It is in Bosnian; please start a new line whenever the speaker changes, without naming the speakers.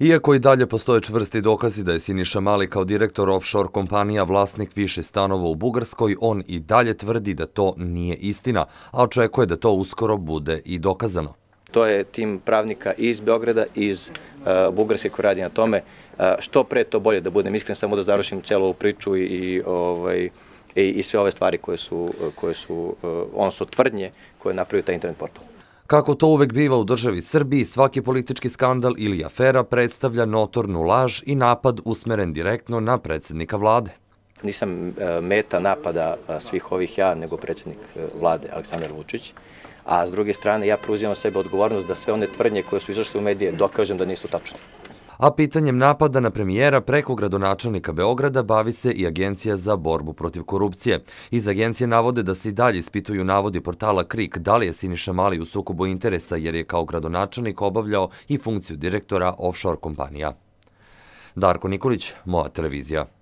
Iako i dalje postoje čvrsti dokazi da je Siniša Mali kao direktor offshore kompanija vlasnik više stanova u Bugarskoj, on i dalje tvrdi da to nije istina, a očekuje da to uskoro bude i dokazano.
To je tim pravnika iz Beograda, iz e, Bugarske koji radi na tome. E, što pre to bolje da budem iskren, samo da završim celu ovu priču i ovaj, sve ove stvari koje su, e, odnosno tvrdnje koje je napravio taj internet portal.
Kako to uvek biva u državi Srbiji, svaki politički skandal ili afera predstavlja notornu laž i napad usmeren direktno na predsjednika vlade. Nisam e, meta napada e, svih ovih ja, nego predsjednik e, vlade Aleksandar
Vučić. A s druge strane, ja pruzivam sebe odgovornost da sve one tvrdnje koje su izašle u medije dokažem
da nisu tačne a pitanjem napada na premijera preko gradonačelnika Beograda bavi se i Agencija za borbu protiv korupcije. Iz agencije navode da se i dalje ispituju navodi portala Krik da li je Siniša Mali u sukobu interesa jer je kao gradonačelnik obavljao i funkciju direktora offshore kompanija. Darko Nikolić, Moja televizija.